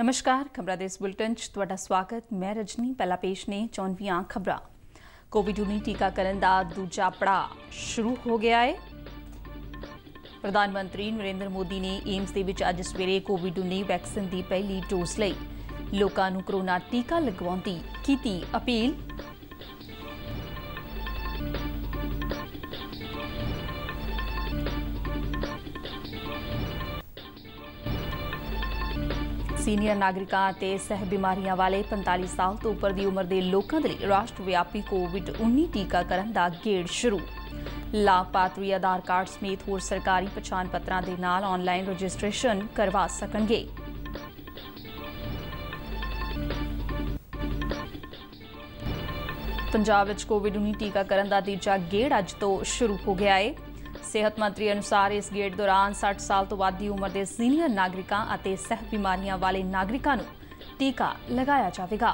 ਨਮਸਕਾਰ ਖਬਰਾਂ ਦੇ ਇਸ ਬੁਲਟਨ 'ਚ ਤੁਹਾਡਾ ਸਵਾਗਤ ਮੈਂ ਰਜਨੀ ਪਹਿਲਾ ਪੇਸ਼ ਨੇ ਚੌਨਵੀਆਂ ਖਬਰਾਂ ਕੋਵਿਡ-19 ਟੀਕਾਕਰਨ ਦਾ ਦੂਜਾ ਪੜਾ ਸ਼ੁਰੂ ਹੋ ਗਿਆ ਹੈ ਪ੍ਰਧਾਨ ਮੰਤਰੀ ਨਰਿੰਦਰ ਮੋਦੀ ਨੇ ਏਮਸ ਦੇ ਵਿੱਚ ਅੱਜ ਸਵੇਰੇ ਕੋਵਿਡ-19 ਵੈਕਸੀਨ ਦੀ ਪਹਿਲੀ ਡੋਜ਼ ਲਈ ਲੋਕਾਂ ਨੂੰ ਕਰੋਨਾ ਟੀਕਾ ਲਗਵਾਉਣ ਦੀ ਕੀਤੀ ਅਪੀਲ ਸੀਨੀਅਰ ਨਾਗਰਿਕਾਂ ਤੇ ਸਹਿ ਬਿਮਾਰੀਆਂ ਵਾਲੇ 45 ਸਾਲ ਤੋਂ ਉੱਪਰ ਦੀ ਉਮਰ ਦੇ ਲੋਕਾਂ ਦੇ ਲਈ ਰਾਸਟਰਵਿਆਪੀ ਵਿਆਪੀ ਕੋਵਿਡ-19 ਟੀਕਾਕਰਨ ਦਾ ਗੇੜ ਸ਼ੁਰੂ ਲਾਪਾਤਰੀ ਆਧਾਰ ਕਾਰਡ ਸਮੇਤ ਹੋਰ ਸਰਕਾਰੀ ਪਛਾਣ ਪੱਤਰਾਂ ਦੇ ਨਾਲ ਆਨਲਾਈਨ ਰਜਿਸਟ੍ਰੇਸ਼ਨ ਕਰਵਾ ਸਕਣਗੇ ਪੰਜਾਬ ਵਿੱਚ ਕੋਵਿਡ-19 ਟੀਕਾਕਰਨ ਦਾ ਤੀਜਾ ਗੇੜ ਅੱਜ ਤੋਂ ਸ਼ੁਰੂ ਹੋ ਗਿਆ ਹੈ ਸਿਹਤ ਮੰਤਰੀ ਅਨੁਸਾਰ ਇਸ ਗੇਟ ਦੌਰਾਨ 60 ਸਾਲ ਤੋਂ ਵੱਧ ਦੀ ਉਮਰ ਦੇ ਸੀਨੀਅਰ ਨਾਗਰਿਕਾਂ ਅਤੇ ਸਹਿ ਬਿਮਾਰੀਆਂ ਵਾਲੇ ਨਾਗਰਿਕਾਂ ਨੂੰ ਟੀਕਾ ਲਗਾਇਆ ਜਾਵੇਗਾ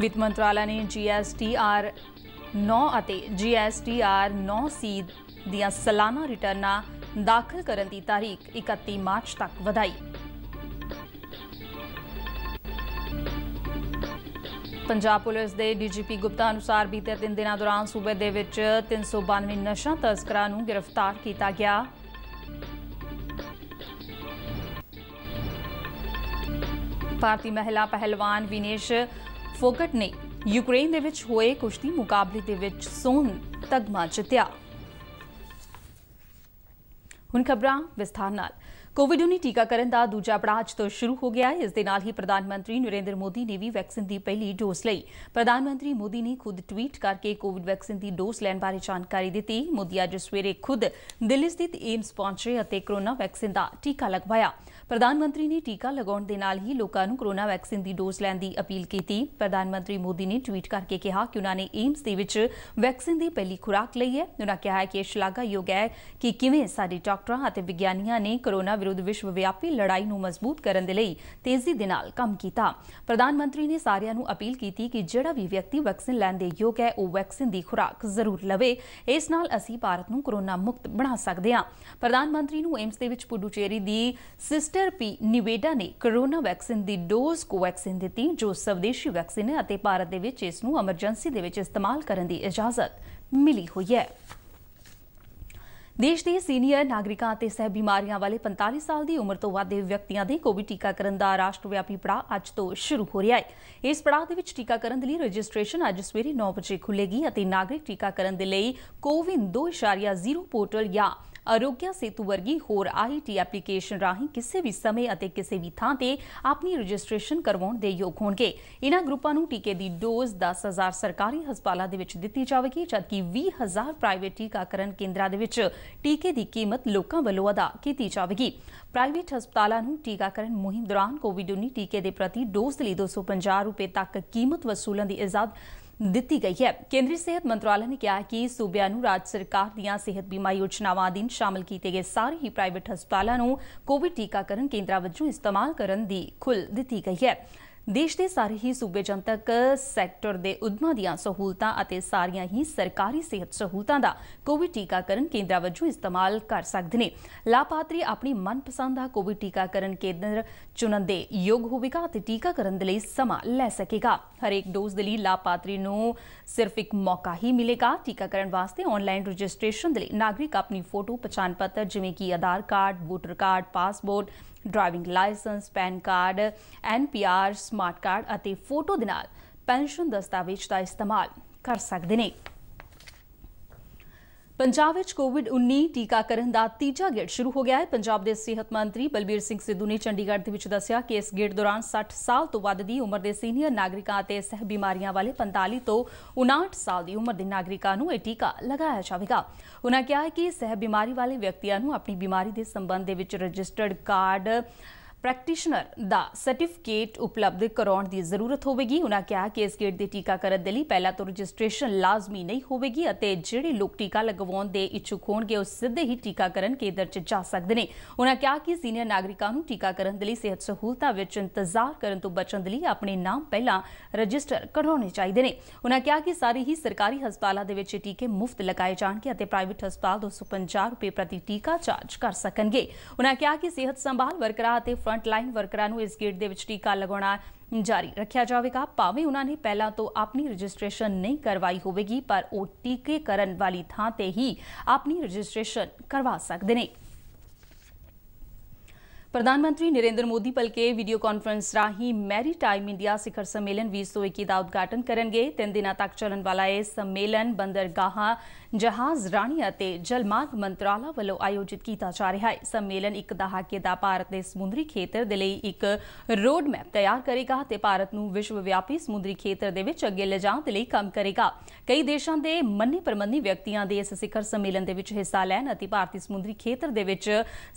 ਵਿੱਤ ਮੰਤਰਾਲਾ ਨੇ ਜੀਐਸਟੀਆਰ 9 ਅਤੇ ਜੀਐਸਟੀਆਰ ਸੀ ਦੀਆਂ ਸਾਲਾਨਾ ਰਿਟਰਨਾਂ ਦਾਖਲ ਕਰਨ ਦੀ ਤਾਰੀਖ 31 ਮਾਰਚ ਤੱਕ ਵਧਾਈ ਪੰਜਾਬ ਪੁਲਿਸ ਦੇ ਡੀਜੀਪੀ ਗੁਪਤਾ ਅਨੁਸਾਰ ਬੀਤੇ 3 ਦਿਨਾਂ ਦੌਰਾਨ ਸੂਬੇ ਦੇ ਵਿੱਚ 392 ਨਸ਼ਾ ਤਸਕਰਾਂ ਨੂੰ ਗ੍ਰਿਫਤਾਰ ਕੀਤਾ ਗਿਆ ਭਾਰਤੀ ਮਹਿਲਾ ਪਹਿਲਵਾਨ ਵਿਨੇਸ਼ ਫੋਕਟ ਨੇ ਯੂਕਰੇਨ ਦੇ ਵਿੱਚ ਹੋਏ ਕੁਸ਼ਤੀ ਮੁਕਾਬਲੇ ਦੇ ਵਿੱਚ ਸੋਨ ਤਗਮਾ ਜਿੱਤਿਆ ਹੁਣ ਖਬਰਾਂ ਵਿਸਥਾਰ ਨਾਲ ਕੋਵਿਡ-19 ਟੀਕਾਕਰਨ ਦਾ ਦੂਜਾ ਪੜਾਅ ਅੱਜ ਤੋਂ ਸ਼ੁਰੂ ਹੋ ਗਿਆ ਹੈ ਇਸ ਦੇ ਨਾਲ ਹੀ ਪ੍ਰਧਾਨ ਮੰਤਰੀ ਨਰਿੰਦਰ ਮੋਦੀ ਨੇ ਵੀ ਵੈਕਸੀਨ ਦੀ ਪਹਿਲੀ ਡੋਜ਼ ਲਈ ਪ੍ਰਧਾਨ ਮੰਤਰੀ ਮੋਦੀ ਨੇ ਖੁਦ ਟਵੀਟ ਕਰਕੇ ਕੋਵਿਡ ਵੈਕਸੀਨ ਦੀ ਡੋਜ਼ ਲੈਣ ਬਾਰੇ ਜਾਣਕਾਰੀ ਦਿੱਤੀ ਮੋਦੀ ਅੱਜ ਸਵੇਰੇ ਖੁਦ ਦਿੱਲੀ ਸਥਿਤ ਏਮਸ ਪਹੁੰਚੇ ਅਤੇ ਕਰੋਨਾ ਵੈਕਸੀਨ ਦਾ ਟੀਕਾ ਲਗਵਾਇਆ ਪ੍ਰਧਾਨ ਮੰਤਰੀ ਨੇ ਟੀਕਾ ਲਗਾਉਣ ਦੇ ਨਾਲ ਹੀ ਲੋਕਾਂ ਨੂੰ ਕੋਰੋਨਾ ਵੈਕਸੀਨ ਦੀ ਡੋਜ਼ ਲੈਣ ਦੀ ਅਪੀਲ ਕੀਤੀ ਪ੍ਰਧਾਨ ਮੰਤਰੀ ਮੋਦੀ ਨੇ ਟਵੀਟ ਕਰਕੇ ਕਿਹਾ ਕਿ ਉਹਨਾਂ ਨੇ ਏਮਸ ਦੇ ਵਿੱਚ ਵੈਕਸੀਨ ਦੀ ਪਹਿਲੀ ਖੁਰਾਕ ਲਈ ਹੈ ਉਹਨਾਂ ਕਿਹਾ ਹੈ ਕਿ ਇਹ ਸ਼ਲਾਘਾਯੋਗ ਹੈ ਕਿ ਕਿਵੇਂ ਸਾਡੇ ਡਾਕਟਰਾਂ ਅਤੇ ਵਿਗਿਆਨੀਆਂ ਨੇ ਕੋਰੋਨਾ ਵਿਰੁੱਧ ਵਿਸ਼ਵ ਵਿਆਪੀ ਲੜਾਈ ਨੂੰ ਮਜ਼ਬੂਤ ਕਰਨ ਦੇ ਲਈ ਤੇਜ਼ੀ ਦੇ ਨਾਲ ਕੰਮ ਕੀਤਾ ਪ੍ਰਧਾਨ ਮੰਤਰੀ ਨੇ ਸਾਰਿਆਂ ਨੂੰ ਅਪੀਲ ਕੀਤੀ ਕਿ ਜਿਹੜਾ ਵੀ ਵਿਅਕਤੀ ਵੈਕਸੀਨ ਲੈਣ ਦੇ ਯੋਗ ਹੈ ਉਹ ਵੈਕਸੀਨ ਦੀ ਖੁਰਾਕ ਜ਼ਰੂਰ ਲਵੇ ਇਸ ਨਾਲ ਅਸੀਂ ਭਾਰਤ ਨੂੰ ਕੋਰੋਨਾ ਮੁਕਤ ਬਣਾ ਸਕਦੇ ਹਾਂ ਪ੍ਰਧਾਨ ਮੰਤਰੀ ਨੂੰ ਏਮਸ ਦੇ ਵਿੱਚ ਪੁਡੂਚੇਰੀ ਦੀ ਸਿਸਟ ਮਿਸਟਰ ਪੀ ਨਿਵੇਡਾ ਨੇ ਕੋਰੋਨਾ ਵੈਕਸੀਨ ਦੀ ਡੋਜ਼ ਕੋਵੈਕਸਿਨ ਦਿੱਤੀ ਜੋ ਸਵਦੇਸ਼ੀ ਵੈਕਸੀਨ ਹੈ ਅਤੇ ਭਾਰਤ ਦੇ ਵਿੱਚ ਇਸ ਨੂੰ ਐਮਰਜੈਂਸੀ ਦੇ ਵਿੱਚ ਇਸਤੇਮਾਲ ਕਰਨ ਦੀ ਇਜਾਜ਼ਤ ਮਿਲੀ ਹੋਈ ਹੈ ਦੇਸ਼ ਦੇ ਸੀਨੀਅਰ ਨਾਗਰਿਕਾਂ ਅਤੇ ਸਹਿ ਬਿਮਾਰੀਆਂ ਵਾਲੇ 45 ਸਾਲ ਦੀ ਉਮਰ ਤੋਂ ਵੱਧ ਦੇ ਵਿਅਕਤੀਆਂ ਦੇ ਕੋਵਿਡ ਟੀਕਾਕਰਨ ਦਾ ਰਾਸ਼ਟਰਵਿਆਪੀ ਪੜਾਅ ਅੱਜ ਤੋਂ ਸ਼ੁਰੂ ਹੋ ਰਿਹਾ ਹੈ ਇਸ ਪੜਾਅ ਦੇ ਵਿੱਚ ਟੀਕਾਕਰਨ ਦੇ ਲਈ ਰਜਿਸਟ੍ਰੇਸ਼ਨ ਅੱਜ ਸਵੇਰੇ 9 ਵਜੇ ਖੁੱਲੇਗੀ ਅਤੇ ਨਾਗਰਿਕ ਟੀਕਾਕਰਨ ਦੇ ਲਈ ਕੋਵਿਨ 2.0 ਪੋਰਟਲ ਜਾਂ ਅਰੋਗਿਆ ਸੇਤੂ ਵਰਗੀ ਹੋਰ ਆਈਟੀ ਐਪਲੀਕੇਸ਼ਨ ਰਾਹੀਂ ਕਿਸੇ ਵੀ ਸਮੇਂ ਅਤੇ ਕਿਸੇ ਵੀ ਥਾਂ ਤੇ ਆਪਣੀ ਰਜਿਸਟ੍ਰੇਸ਼ਨ ਕਰਵਾਉਣ ਦੇ ਯੋਗ ਹੋਣਗੇ ਇਹਨਾਂ ਗਰੁੱਪਾਂ ਨੂੰ ਟੀਕੇ ਦੀ ਡੋਜ਼ 10000 ਸਰਕਾਰੀ ਹਸਪਤਾਲਾਂ ਦੇ ਵਿੱਚ ਦਿੱਤੀ ਜਾਵੇਗੀ ਜਦਕਿ 20000 ਪ੍ਰਾਈਵੇਟ ਟੀਕਾਕਰਨ ਕੇਂਦਰਾਂ ਦੇ ਵਿੱਚ ਟੀਕੇ ਦੀ ਕੀਮਤ ਲੋਕਾਂ ਵੱਲੋਂ ਅਦਾ ਕੀਤੀ ਜਾਵੇਗੀ ਪ੍ਰਾਈਵੇਟ ਹਸਪਤਾਲਾਂ ਨੂੰ ਟੀਕਾਕਰਨ ਮੁਹਿੰਮ ਦੌਰਾਨ ਕੋਵਿਡ-19 ਟੀਕੇ ਦੇ ਪ੍ਰਤੀ ਡੋਜ਼ ਲਈ 250 ਰੁਪਏ ਤੱਕ ਕੀਮਤ ਵਸੂਲਣ ਦੀ ਇਜਾਜ਼ਤ दी गई है केंद्रीय सेहत मंत्रालय ने कहा कि सूबे राज्य सरकार दिया सेहत बीमा योजनाव अधीन शामिल किए गए सारे ही प्राइवेट हस्पता कोविड टीकाकरण केंद्र वजों इस्तेमाल करने की खुल दिखती गई है ਦੇਸ਼ ਦੇ ਸਾਰੇ ਹੀ ਸੂਬੇ ਜਨਤਕ ਸੈਕਟਰ ਦੇ ਉਦਮਾਂ ਦੀਆਂ ਸਹੂਲਤਾਂ ਅਤੇ ਸਾਰੀਆਂ ਹੀ ਸਰਕਾਰੀ ਸਿਹਤ ਸਹੂਲਤਾਂ ਦਾ ਕੋਵਿਡ ਟੀਕਾਕਰਨ ਕੇਂਦਰ ਵਜੋਂ ਇਸਤੇਮਾਲ ਕਰ ਸਕਦੇ ਨੇ ਲਾਭਪਾਤਰੀ ਆਪਣੀ ਮਨਪਸੰਦ ਦਾ ਕੋਵਿਡ ਟੀਕਾਕਰਨ ਕੇਂਦਰ ਚੁਣਨ ਦੇ ਯੋਗ ਹੋਵੇਗਾ ਅਤੇ ਟੀਕਾਕਰਨ ਦੇ ਲਈ ਸਮਾਂ ਲੈ ਸਕੇਗਾ ਹਰੇਕ ਡੋਜ਼ ਦੇ ਲਈ ਲਾਭਪਾਤਰੀ ਨੂੰ ਸਿਰਫ ਇੱਕ ਮੌਕਾ ਹੀ ਮਿਲੇਗਾ ਟੀਕਾਕਰਨ ਵਾਸਤੇ ਆਨਲਾਈਨ ਰਜਿਸਟ੍ਰੇਸ਼ਨ ਦੇ ਲਈ ਨਾਗਰਿਕ ਆਪਣੀ ਫੋਟੋ ਪਛਾਣ ਪੱਤਰ ਜਿਵੇਂ ਕਿ Aadhaar card voter card passport driving license PAN card NPR smart card ਅਤੇ ਫੋਟੋ ਦੇ ਨਾਲ ਪੈਨਸ਼ਨ ਦਸਤਾਵੇਜ਼ ਦਾ ਇਸਤੇਮਾਲ ਕਰ ਸਕਦੇ ਨੇ ਪੰਜਾਬ ਵਿੱਚ ਕੋਵਿਡ-19 ਟੀਕਾਕਰਨ ਦਾ ਤੀਜਾ ਗੇੜ ਸ਼ੁਰੂ ਹੋ ਗਿਆ ਹੈ ਪੰਜਾਬ ਦੇ ਸਿਹਤ ਮੰਤਰੀ ਬਲਬੀਰ ਸਿੰਘ ਸਿੱਧੂ ਨੇ ਚੰਡੀਗੜ੍ਹ ਦੇ ਵਿੱਚ ਦੱਸਿਆ ਕਿ ਇਸ ਗੇੜ ਦੌਰਾਨ 60 ਸਾਲ ਤੋਂ ਵੱਧ ਦੀ ਉਮਰ ਦੇ ਸੀਨੀਅਰ ਨਾਗਰਿਕਾਂ ਅਤੇ ਸਹਿ ਬਿਮਾਰੀਆਂ ਵਾਲੇ 45 ਤੋਂ 59 ਸਾਲ ਦੀ ਉਮਰ ਦੇ ਨਾਗਰਿਕਾਂ ਨੂੰ ਇਹ ਟੀਕਾ ਲਗਾਇਆ ਜਾਵੇਗਾ ਉਹਨਾਂ ਕਿਹਾ ਕਿ ਸਹਿ ਬਿਮਾਰੀ ਵਾਲੇ ਵਿਅਕਤੀਆਂ ਨੂੰ ਆਪਣੀ ਬਿਮਾਰੀ ਦੇ ਸੰਬੰਧ ਦੇ ਵਿੱਚ ਰਜਿਸਟਰਡ ਕਾਰਡ ਪ੍ਰੈਕਟੀਸ਼ਨਰ ਦਾ ਸਰਟੀਫਿਕੇਟ ਉਪਲਬਧ ਕਰਾਉਣ ਦੀ ਜ਼ਰੂਰਤ ਹੋਵੇਗੀ ਉਹਨਾਂ ਕਿਹਾ ਕਿ ਇਸ ਗੇਟ ਦੇ ਟੀਕਾਕਰਨ ਦੇ ਲਈ ਪਹਿਲਾਂ ਤੋਂ ਰਜਿਸਟ੍ਰੇਸ਼ਨ ਲਾਜ਼ਮੀ ਨਹੀਂ ਹੋਵੇਗੀ ਅਤੇ ਜਿਹੜੇ ਲੋਕ ਟੀਕਾ ਲਗਵਾਉਣ ਦੇ ਇੱਛੁਕ ਹੋਣਗੇ ਉਹ ਸਿੱਧੇ ਹੀ ਟੀਕਾਕਰਨ ਕੇਂਦਰ 'ਚ ਜਾ ਸਕਦੇ ਨੇ ਉਹਨਾਂ ਕਿਹਾ ਕਿ ਸੀਨੀਅਰ ਨਾਗਰਿਕਾਂ ਨੂੰ ਟੀਕਾਕਰਨ ਦੇ ਲਈ ਸਿਹਤ ਸਹੂਲਤਾਂ ਵਿੱਚ ਇੰਤਜ਼ਾਰ ਕਰਨ ਤੋਂ ਬਚਣ ਦੇ ਲਈ ਆਪਣੇ ਨਾਮ ਪਹਿਲਾਂ ਰਜਿਸਟਰ ਕਰਾਉਣੇ ਚਾਹੀਦੇ ਨੇ ਉਹਨਾਂ ਕਿਹਾ ਕਿ ਸਾਰੇ ਹੀ ਸਰਕਾਰੀ ਹਸਪਤਾਲਾਂ ਦੇ ਵਿੱਚ ਟੀਕੇ ਮੁਫਤ ਲਗਾਏ ਜਾਣਗੇ ਅਤੇ ਪ੍ਰਾਈਵੇਟ ਹਸਪਤਾਲ 250 ਰੁਪਏ ਪ੍ਰਤੀ ਟੀਕਾ ਚਾਰਜ ਕਰ ਸਕਣਗੇ ਉਹਨਾਂ ਕਿਹਾ ਕਿ ਸਿਹਤ ਸੰਭਾਲ ਵਰਕਰਾਂ ਅਤੇ ਫਰੰਟ ਲਾਈਨ ਵਰਕਰਾਂ ਨੂੰ ਇਸ ਗੇਟ ਦੇ ਵਿੱਚ ਟੀਕਾ ਲਗਾਉਣਾ ਜਾਰੀ ਰੱਖਿਆ ਜਾਵੇਗਾ ਭਾਵੇਂ ਉਹਨਾਂ ਨੇ ਪਹਿਲਾਂ ਤੋਂ ਆਪਣੀ ਰਜਿਸਟ੍ਰੇਸ਼ਨ ਨਹੀਂ ਕਰਵਾਈ ਹੋਵੇਗੀ ਪਰ ਉਹ ਟੀਕੇ ਕਰਨ ਵਾਲੀ ਥਾਂ ਤੇ ਹੀ ਆਪਣੀ ਰਜਿਸਟ੍ਰੇਸ਼ਨ ਕਰਵਾ ਸਕਦੇ ਨੇ ਪ੍ਰਧਾਨ ਮੰਤਰੀ ਨਰਿੰਦਰ ਮੋਦੀ ਪਲਕੇ ਵੀਡੀਓ ਕਾਨਫਰੰਸ ਰਾਹੀਂ ਮੈਰੀਟਾਈਮ ਇੰਡੀਆ ਸਿਖਰ ਸੰਮੇਲਨ 2021 ਦਾ ਉਦਘਾਟਨ ਕਰਨਗੇ ਤਿੰਨ ਦਿਨਾਂ ਤੱਕ ਚੱਲਣ ਵਾਲਾ ਇਹ ਸੰਮੇਲਨ ਬੰਦਰਗਾਹਾਂ ਜਹਾਜ਼ ਰਾਣੀ ਅਤੇ ਜਲਮਾਰਗ ਮੰਤਰਾਲਾ ਵੱਲੋਂ ਆਯੋਜਿਤ ਕੀਤਾ ਜਾ ਰਿਹਾ ਹੈ ਸੰਮੇਲਨ ਇੱਕ ਦਹਾਕੇ ਦਾ ਭਾਰਤ ਦੇ ਸਮੁੰਦਰੀ ਖੇਤਰ ਦੇ ਲਈ ਇੱਕ ਰੋਡ ਮੈਪ ਤਿਆਰ ਕਰੇਗਾ ਤੇ ਭਾਰਤ ਨੂੰ ਵਿਸ਼ਵ ਵਿਆਪੀ ਸਮੁੰਦਰੀ ਖੇਤਰ ਦੇ ਵਿੱਚ ਅੱਗੇ ਲਿਜਾਣ ਦੇ ਲਈ ਕੰਮ ਕਰੇਗਾ ਕਈ ਦੇਸ਼ਾਂ ਦੇ ਮੰਨੇ ਪਰਮੰਨੇ ਵਿਅਕਤੀਆਂ ਦੇ ਇਸ ਸਿਖਰ ਸੰਮੇਲਨ ਦੇ ਵਿੱਚ ਹਿੱਸਾ ਲੈਣ ਅਤੇ ਭਾਰਤੀ ਸਮੁੰਦਰੀ ਖੇਤਰ ਦੇ ਵਿੱਚ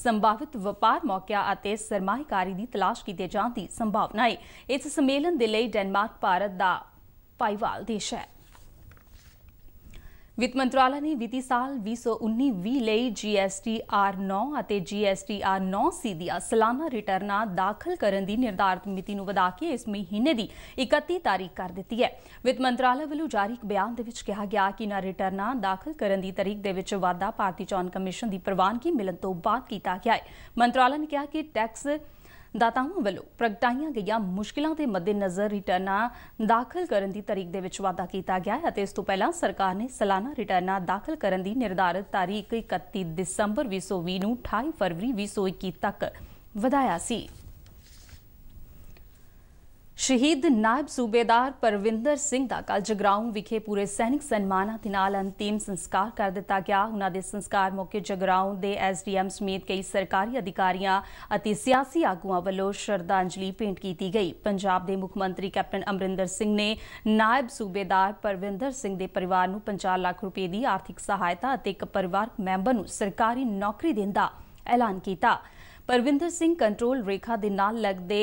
ਸੰਭਾਵਿਤ ਵਪਾਰ ਮੌਕਿਆਂ ਅਤੇ ਸਰਮਾਏਕਾਰੀ ਦੀ ਤਲਾਸ਼ ਕੀਤੇ ਜਾਣ ਦੀ ਸੰਭਾਵਨਾ ਹੈ ਇਸ ਸੰਮੇਲਨ ਦੇ ਲਈ ਡੈਨਮਾਰਕ ਭਾਰਤ ਦਾ ਪਾਈਵਾਲ ਦੇਸ਼ ਹੈ ਵਿੱਤ ਮੰਤਰਾਲਾ ਨੇ ਵਿੱਤੀ ਸਾਲ 2019-20 ਲਈ ਜੀਐਸਟੀਆਰ 9 ਅਤੇ ਜੀਐਸਟੀਆਰ 9C ਦੀਆਂ ਸਾਲਾਨਾ ਰਿਟਰਨਾਂ ਦਾਖਲ ਕਰਨ ਦੀ ਨਿਰਧਾਰਤ ਮਿਤੀ ਨੂੰ ਵਧਾ ਕੇ ਇਸ ਮਹੀਨੇ ਦੀ 31 ਤਾਰੀਖ ਕਰ ਦਿੱਤੀ ਹੈ ਵਿੱਤ ਮੰਤਰਾਲਾ ਵੱਲੋਂ ਜਾਰੀ ਇੱਕ ਬਿਆਨ ਦੇ ਵਿੱਚ ਕਿਹਾ ਗਿਆ ਕਿ ਨਾ ਰਿਟਰਨਾਂ ਦਾਖਲ ਕਰਨ ਦੀ ਤਾਰੀਖ ਦੇ ਵਿੱਚ ਵਾਧਾ ਭਾਰਤੀ ਚੋਣ ਕਮਿਸ਼ਨ ਦੀ ਪ੍ਰਵਾਨਗੀ ਮਿਲਣ ਤੋਂ ਬਾਅਦ ਕੀਤਾ ਗਿਆ ਹੈ ਮੰਤਰਾਲਾ ਨੇ ਕਿਹਾ ਕਿ ਟੈਕਸ ਦਾਤਾਵਾਂ ਵੱਲੋਂ ਪ੍ਰਗਟਾਈਆਂ ਗਈਆਂ ਮੁਸ਼ਕਲਾਂ ਦੇ ਮੱਦੇਨਜ਼ਰ ਰਿਟਰਨਾਂ ਦਾਖਲ ਕਰਨ ਦੀ ਤਾਰੀਖ ਦੇ ਵਿੱਚ ਵਾਅਦਾ ਕੀਤਾ ਗਿਆ ਹੈ ਅਤੇ ਇਸ ਤੋਂ ਪਹਿਲਾਂ ਸਰਕਾਰ ਨੇ ਸਾਲਾਨਾ ਰਿਟਰਨਾਂ ਦਾਖਲ ਕਰਨ ਦੀ ਨਿਰਧਾਰਿਤ ਤਾਰੀਖ 31 ਦਸੰਬਰ 2020 ਨੂੰ 28 ਫਰਵਰੀ 2021 ਤੱਕ ਵਧਾਇਆ ਸੀ ਸ਼ਹੀਦ ਨਾਇਬ ਸੂਬੇਦਾਰ ਪਰਵਿੰਦਰ ਸਿੰਘ ਦਾ ਕੱਲ ਜਗਰਾਉਂ ਵਿਖੇ ਪੂਰੇ ਸੈਨਿਕ ਸਨਮਾਨਾਂ ਦੇ ਨਾਲ ਅੰਤਿਮ ਸੰਸਕਾਰ ਕਰ ਦਿੱਤਾ ਗਿਆ ਉਹਨਾਂ ਦੇ ਸੰਸਕਾਰ ਮੌਕੇ ਜਗਰਾਉਂ ਦੇ ਐਸਡੀਐਮ ਸਮੇਤ ਕਈ ਸਰਕਾਰੀ ਅਧਿਕਾਰੀਆਂ ਅਤੇ ਸਿਆਸੀ ਆਗੂਆਂ ਵੱਲੋਂ ਸ਼ਰਧਾਂਜਲੀ ਭੇਂਟ ਕੀਤੀ ਗਈ ਪੰਜਾਬ ਦੇ ਮੁੱਖ ਮੰਤਰੀ ਕੈਪਟਨ ਅਮਰਿੰਦਰ ਸਿੰਘ ਨੇ ਨਾਇਬ ਸੂਬੇਦਾਰ ਪਰਵਿੰਦਰ ਸਿੰਘ ਦੇ ਪਰਿਵਾਰ ਨੂੰ 50 ਲੱਖ ਰੁਪਏ ਦੀ ਆਰਥਿਕ ਸਹਾਇਤਾ ਅਤੇ ਇੱਕ ਪਰਿਵਾਰਕ ਮੈਂਬਰ ਨੂੰ ਸਰਕਾਰੀ ਨੌਕਰੀ ਦੇਣ ਦਾ ਐਲਾਨ ਕੀਤਾ ਪਰਵਿੰਦਰ ਸਿੰਘ ਕੰਟਰੋਲ ਰੇਖਾ ਦੇ ਨਾਲ ਲੱਗਦੇ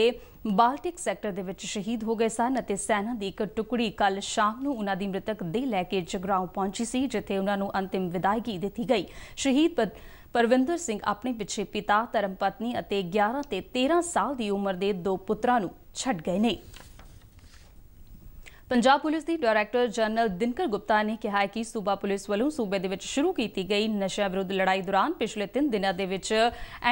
ਬਾਲਟਿਕ ਸੈਕਟਰ ਦੇ ਵਿੱਚ ਸ਼ਹੀਦ ਹੋ ਗਏ ਸਨ ਅਤੇ ਸੈਨਾ ਦੀ ਇੱਕ ਟੁਕੜੀ ਕੱਲ ਸ਼ਾਮ ਨੂੰ ਉਹਨਾਂ ਦੀ ਮ੍ਰਿਤਕ ਦੇਹ ਲੈ ਕੇ ਜਗਰਾਉਂ ਪਹੁੰਚੀ ਸੀ ਜਿੱਥੇ ਉਹਨਾਂ ਨੂੰ ਅੰਤਿਮ ਵਿਦਾਇਗੀ ਦਿੱਤੀ ਗਈ ਸ਼ਹੀਦ ਪਰਵਿੰਦਰ ਸਿੰਘ ਆਪਣੇ ਪਿੱਛੇ ਪਿਤਾ ਧਰਮ ਪਤਨੀ ਅਤੇ 11 ਤੇ 13 ਸਾਲ ਦੀ ਉਮਰ ਦੇ ਦੋ ਪੁੱਤਰਾਂ ਨੂੰ ਛੱਡ ਗਏ ਨੇ ਪੰਜਾਬ ਪੁਲਿਸ ਦੀ ਡਾਇਰੈਕਟਰ ਜਨਰਲ ਦਿਨਕਰ ਗੁਪਤਾ ਨੇ ਕਿਹਾ ਹੈ ਕਿ ਸੂਬਾ ਪੁਲਿਸ ਵੱਲੋਂ ਸੂਬੇ ਦੇ ਵਿੱਚ ਸ਼ੁਰੂ ਕੀਤੀ ਗਈ ਨਸ਼ਾ ਵਿਰੁੱਧ ਲੜਾਈ ਦੌਰਾਨ ਪਿਛਲੇ 3 ਦਿਨਾਂ ਦੇ ਵਿੱਚ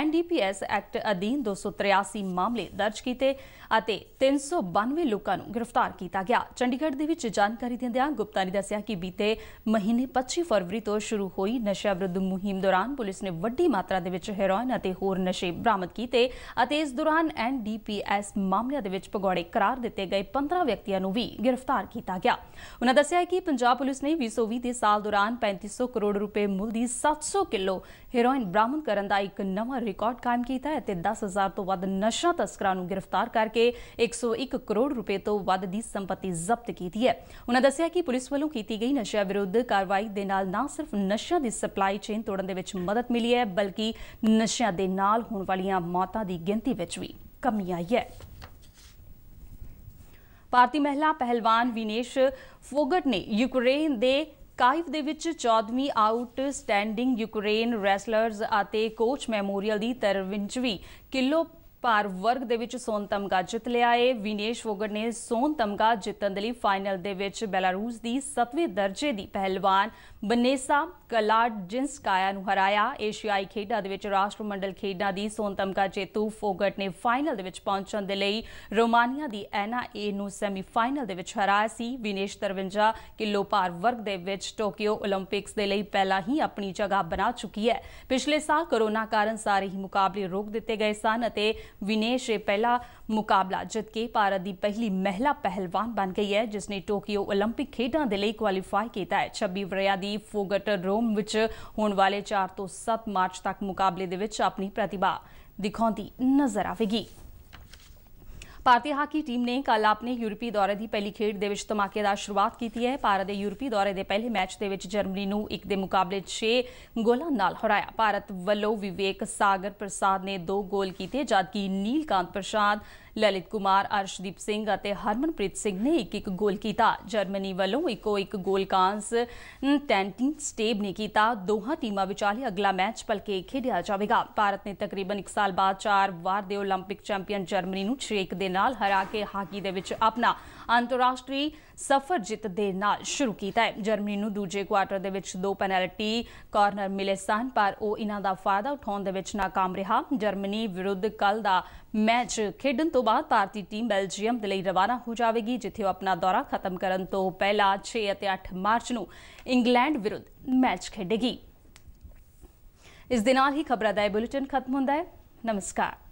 ਐਨਡੀਪੀਐਸ ਐਕਟ ਅਧੀਨ 283 ਮਾਮਲੇ ਦਰਜ ਕੀਤੇ ਅਤੇ 392 ਲੋਕਾਂ ਨੂੰ ਗ੍ਰਿਫਤਾਰ ਕੀਤਾ ਗਿਆ ਚੰਡੀਗੜ੍ਹ ਦੇ ਵਿੱਚ ਜਾਣਕਾਰੀ ਦਿੰਦਿਆਂ ਗੁਪਤਾ ਨੇ ਦੱਸਿਆ ਕਿ ਬੀਤੇ ਮਹੀਨੇ 25 ਫਰਵਰੀ ਤੋਂ ਸ਼ੁਰੂ ਹੋਈ ਨਸ਼ਾ ਵਿਰੁੱਧ ਮੁਹਿੰਮ ਦੌਰਾਨ ਪੁਲਿਸ ਨੇ ਵੱਡੀ ਮਾਤਰਾ ਦੇ ਵਿੱਚ ਹੈਰੋਇਨ ਅਤੇ ਹੋਰ ਨਸ਼ੇ ਬਰਾਮਦ ਕੀਤੇ ਅਤੇ ਇਸ ਦੌਰਾਨ ਐਨਡੀਪੀਐਸ ਮਾਮਲਿਆਂ ਦੇ ਵਿੱਚ ਪਗੋੜੇ ਕਰਾਰ ਦਿੱਤੇ ਗਏ 15 ਵਿਅਕਤੀਆਂ ਨੂੰ ਵੀ ਗ੍ਰਿਫਤਾਰ ਗ੍ਰਿਫਤਾਰ ਕੀਤਾ ਗਿਆ ਉਹਨਾਂ ਦੱਸਿਆ ਕਿ ਪੰਜਾਬ ਪੁਲਿਸ ਨੇ 2020 ਦੇ ਸਾਲ ਦੌਰਾਨ 3500 ਕਰੋੜ ਰੁਪਏ ਮੁੱਲ ਦੀ 700 ਕਿਲੋ ਹੈਰੋਇਨ ਬਰਾਮਦ ਕਰਨ ਦਾ ਇੱਕ ਨਵਾਂ ਰਿਕਾਰਡ ਕਾਇਮ ਕੀਤਾ ਹੈ ਤੇ 10000 ਤੋਂ ਵੱਧ ਨਸ਼ਾ ਤਸਕਰਾਂ ਨੂੰ ਗ੍ਰਿਫਤਾਰ ਕਰਕੇ 101 ਕਰੋੜ ਰੁਪਏ ਤੋਂ ਵੱਧ ਦੀ ਸੰਪਤੀ ਜ਼ਬਤ ਕੀਤੀ ਹੈ ਉਹਨਾਂ ਦੱਸਿਆ ਕਿ ਪੁਲਿਸ ਵੱਲੋਂ ਕੀਤੀ ਗਈ ਨਸ਼ਾ ਵਿਰੁੱਧ ਕਾਰਵਾਈ ਦੇ ਨਾਲ ਨਾ ਸਿਰਫ ਨਸ਼ਾ ਦੀ ਸਪਲਾਈ ਚੇਨ ਤੋੜਨ ਦੇ ਵਿੱਚ ਮਦਦ ਮਿਲੀ ਹੈ ਬਲਕਿ ਨਸ਼ਿਆਂ ਦੇ ਨਾਲ ਹੋਣ ਵਾਲੀਆਂ ਮੌਤਾਂ ਦੀ ਗਿਣਤੀ ਵਿੱਚ ਵੀ ਕਮੀ ਆਈ ਹੈ ਭਾਰਤੀ ਮਹਿਲਾ ਪਹਿਲਵਾਨ ਵਿਨੇਸ਼ ਫੋਗਟ ਨੇ ਯੂਕਰੇਨ ਦੇ ਕਾਇਵ ਦੇ ਵਿੱਚ 14ਵੀਂ ਆਊਟ ਸਟੈਂਡਿੰਗ ਯੂਕਰੇਨ ਰੈਸਲਰਸ ਅਤੇ ਕੋਚ ਮੈਮੋਰੀਅਲ ਦੀ 53ਵੀਂ ਕਿਲੋ ਭਾਰ ਵਰਗ ਦੇ ਵਿੱਚ ਸੋਨ ਤਮਗਾ ਜਿੱਤ ਲਿਆ ਏ ਵਿਨੇਸ਼ ਫੋਗਟ ਨੇ ਸੋਨ ਤਮਗਾ ਜਿੱਤਣ ਦੇ ਲਈ ਫਾਈਨਲ ਦੇ ਵਿੱਚ ਬੈਲਾਰੂਸ ਦੀ 7ਵੇਂ ਦਰਜੇ ਦੀ ਪਹਿਲਵਾਨ ਬਨੇਸਾ ਜਿੰਸ ਕਾਇਆ ਨੂੰ ਹਰਾਇਆ ਏਸ਼ੀਆਈ ਖੇਡਾਂ ਦੇ ਵਿੱਚ ਰਾਸ਼ਟਰਮੰਡਲ ਖੇਡਾਂ ਦੀ ਸੋਨ ਤਮਗਾ ਜੇਤੂ ਫੋਗਟ ਨੇ ਫਾਈਨਲ ਦੇ ਵਿੱਚ ਪਹੁੰਚਣ ਦੇ ਲਈ ਰੋਮਾਨੀਆ ਦੀ ਐਨਾ ਏ ਨੂੰ ਸੈਮੀਫਾਈਨਲ ਦੇ ਵਿੱਚ ਹਰਾਇਆ ਸੀ ਵਿਨੇਸ਼ 53 ਕਿਲੋ ਭਾਰ ਵਰਗ ਦੇ ਵਿੱਚ ਟੋਕੀਓ 올림픽ਸ ਦੇ ਲਈ ਪਹਿਲਾਂ ਹੀ ਆਪਣੀ ਜਗ੍ਹਾ ਬਣਾ ਚੁੱਕੀ ਹੈ ਪਿਛਲੇ ਸਾਲ ਕੋਰੋਨਾ ਕਾਰਨ ਸਾਰੇ ਹੀ ਮੁਕਾਬਲੇ ਰੋਕ ਦਿੱਤੇ ਗਏ ਸਨ ਅਤੇ ਵਿਨੇਸ਼ ਇਹ ਪਹਿਲਾ ਮੁਕਾਬਲਾ ਜਿੱਤ ਕੇ ਭਾਰਤ ਦੀ ਪਹਿਲੀ ਮਹਿਲਾ ਪਹਿਲਵਾਨ ਬਣ ਗਈ ਹੈ ਜਿਸ ਨੇ ਟੋਕੀਓ 올림픽 ਖੇਡਾਂ ਦੇ ਲਈ ਕੁਆਲੀਫਾਈ ਕੀਤਾ ਹੈ 26 ਵਰਿਆ ਦੀ ਦੀ ਫੋਗਟ ਰੋਮ ਵਿੱਚ ਹੋਣ ਵਾਲੇ 4 ਤੋਂ 7 ਮਾਰਚ ਤੱਕ ਮੁਕਾਬਲੇ ਦੇ ਵਿੱਚ ਆਪਣੀ ਪ੍ਰਤਿਭਾ ਦਿਖਾਉਂਦੀ ਨਜ਼ਰ ਆਵੇਗੀ ਭਾਰਤੀ ਹਾਕੀ ਟੀਮ ਨੇ ਕੱਲ ਆਪਣੇ ਯੂਰਪੀ ਦੌਰੇ ਦੀ ਪਹਿਲੀ ਖੇਡ ਦੇ ਵਿੱਚ ਦਾ ਸ਼ੁਰੂਆਤ ਕੀਤੀ ਹੈ ਭਾਰਤ ਦੇ ਯੂਰਪੀ ਦੌਰੇ ਦੇ ਪਹਿਲੇ ਮੈਚ ਦੇ ਵਿੱਚ ਜਰਮਨੀ ਨੂੰ ਇੱਕ ਦੇ ਮੁਕਾਬਲੇ 6 ਗੋਲਾਂ ਨਾਲ ਹਰਾਇਆ ਭਾਰਤ ਵੱਲੋਂ ਵਿਵੇਕ ਸਾਗਰ ਪ੍ਰਸਾਦ ਨੇ 2 ਗੋਲ ਕੀਤੇ ਜਦਕਿ ਨੀਲਕਾਂਤ ਪ੍ਰਸਾਦ ਲਲਿਤ ਕੁਮਾਰ ਅਰਸ਼ਦੀਪ ਸਿੰਘ ਅਤੇ ਹਰਮਨਪ੍ਰੀਤ ਸਿੰਘ ਨੇ ਇੱਕ ਇੱਕ ਗੋਲ ਕੀਤਾ ਜਰਮਨੀ ਵੱਲੋਂ ਇੱਕੋ ਇੱਕ ਗੋਲ ਕਾਂਸ ਟੈਂਟਿੰਗ ਸਟੇਬ ਨੇ ਕੀਤਾ ਦੋਹਾਂ ਟੀਮਾਂ ਵਿਚਾਲੇ ਅਗਲਾ ਮੈਚ ਪਲਕੇ ਖੇਡਿਆ ਜਾਵੇਗਾ ਭਾਰਤ ਨੇ ਤਕਰੀਬਨ 1 ਸਾਲ ਬਾਅਦ ਚਾਰ ਵਾਰ ਦੇ 올림픽 ਚੈਂਪੀਅਨ ਜਰਮਨੀ ਨੂੰ 6-1 ਦੇ ਨਾਲ ਹਰਾ ਕੇ ਹਾਕੀ ਦੇ ਵਿੱਚ ਆਪਣਾ ਅੰਤਰਰਾਸ਼ਟਰੀ ਸਫਰ ਜਿੱਤ ਦੇ ਨਾਲ ਸ਼ੁਰੂ ਕੀਤਾ ਹੈ ਜਰਮਨੀ ਨੂੰ ਦੂਜੇ ਕੁਆਟਰ ਦੇ ਵਿੱਚ ਦੋ ਪੈਨਲਟੀ ਕਾਰਨਰ ਮਿਲੇ ਸਨ ਪਰ ਉਹ ਇਹਨਾਂ ਦਾ ਫਾਇਦਾ ਉਠਾਉਣ ਦੇ ਵਿੱਚ ناکਾਮ ਰਿਹਾ ਜਰਮਨੀ ਵਿਰੁੱਧ ਕੱਲ ਦਾ ਮੈਚ ਖੇਡਣ ਤੋਂ ਬਾਅਦ ਭਾਰਤੀ ਟੀਮ ਬੈਲਜੀਅਮ ਦੇ ਲਈ ਰਵਾਨਾ ਹੋ ਜਾਵੇਗੀ ਜਿੱਥੇ ਉਹ ਆਪਣਾ ਦੌਰਾ ਖਤਮ ਕਰਨ ਤੋਂ ਪਹਿਲਾਂ 6 ਅਤੇ 8 ਮਾਰਚ ਨੂੰ ਇੰਗਲੈਂਡ ਵਿਰੁੱਧ ਮੈਚ ਖੇਡੇਗੀ ਇਸ ਦਿਨਾਂ ਹੀ ਖਬਰਾਂ ਦਾ ਬੁਲੇਟਿਨ ਖਤਮ ਹੁੰਦਾ ਹੈ ਨਮਸਕਾਰ